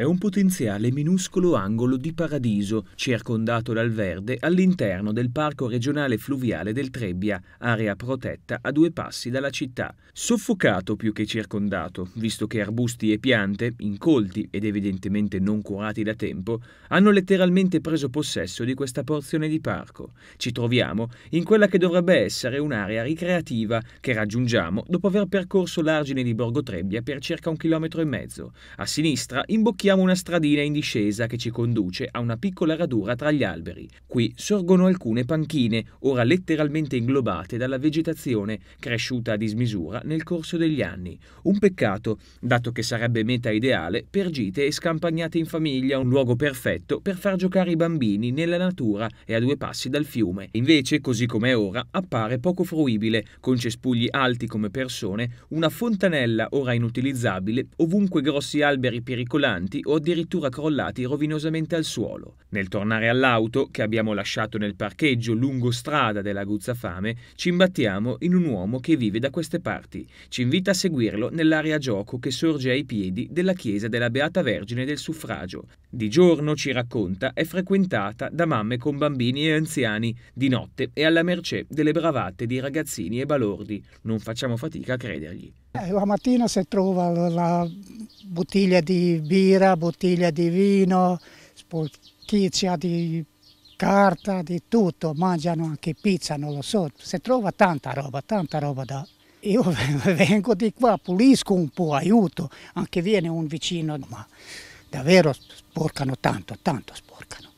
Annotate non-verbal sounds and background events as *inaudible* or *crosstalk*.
È un potenziale minuscolo angolo di paradiso, circondato dal verde, all'interno del Parco regionale fluviale del Trebbia, area protetta a due passi dalla città. Soffocato più che circondato, visto che arbusti e piante, incolti ed evidentemente non curati da tempo, hanno letteralmente preso possesso di questa porzione di parco. Ci troviamo in quella che dovrebbe essere un'area ricreativa che raggiungiamo dopo aver percorso l'argine di Borgo Trebbia per circa un chilometro e mezzo. A sinistra imbocchiamo trattiamo una stradina in discesa che ci conduce a una piccola radura tra gli alberi. Qui sorgono alcune panchine, ora letteralmente inglobate dalla vegetazione cresciuta a dismisura nel corso degli anni. Un peccato, dato che sarebbe meta ideale per gite e scampagnate in famiglia, un luogo perfetto per far giocare i bambini nella natura e a due passi dal fiume. Invece, così com'è ora, appare poco fruibile, con cespugli alti come persone, una fontanella ora inutilizzabile, ovunque grossi alberi pericolanti schiaccianti o addirittura crollati rovinosamente al suolo. Nel tornare all'auto, che abbiamo lasciato nel parcheggio lungo strada della Guzzafame, ci imbattiamo in un uomo che vive da queste parti. Ci invita a seguirlo nell'area gioco che sorge ai piedi della chiesa della Beata Vergine del Suffragio, di giorno, ci racconta, è frequentata da mamme con bambini e anziani, di notte è alla mercé delle bravate di ragazzini e balordi. Non facciamo fatica a credergli. Eh, la mattina si trova la bottiglia di birra, bottiglia di vino, sporchizia di carta, di tutto, mangiano anche pizza, non lo so, si trova tanta roba, tanta roba da, io *laughs* vengo di qua, pulisco un po', aiuto, anche viene un vicino, ma davvero sporcano tanto, tanto sporcano.